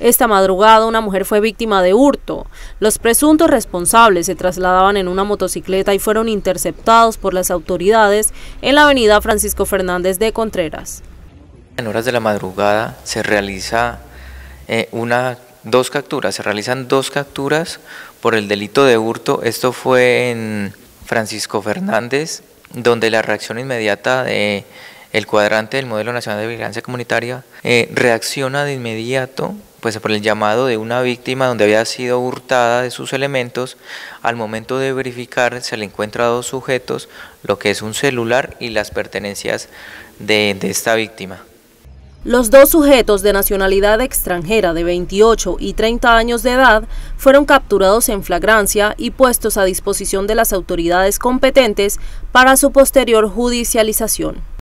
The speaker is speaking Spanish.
Esta madrugada una mujer fue víctima de hurto. Los presuntos responsables se trasladaban en una motocicleta y fueron interceptados por las autoridades en la avenida Francisco Fernández de Contreras. En horas de la madrugada se realiza eh, una, dos capturas, se realizan dos capturas por el delito de hurto. Esto fue en Francisco Fernández, donde la reacción inmediata de el cuadrante del modelo nacional de vigilancia comunitaria, eh, reacciona de inmediato pues por el llamado de una víctima donde había sido hurtada de sus elementos, al momento de verificar se le encuentra a dos sujetos, lo que es un celular y las pertenencias de esta víctima. Los dos sujetos de nacionalidad extranjera de 28 y 30 años de edad fueron capturados en flagrancia y puestos a disposición de las autoridades competentes para su posterior judicialización.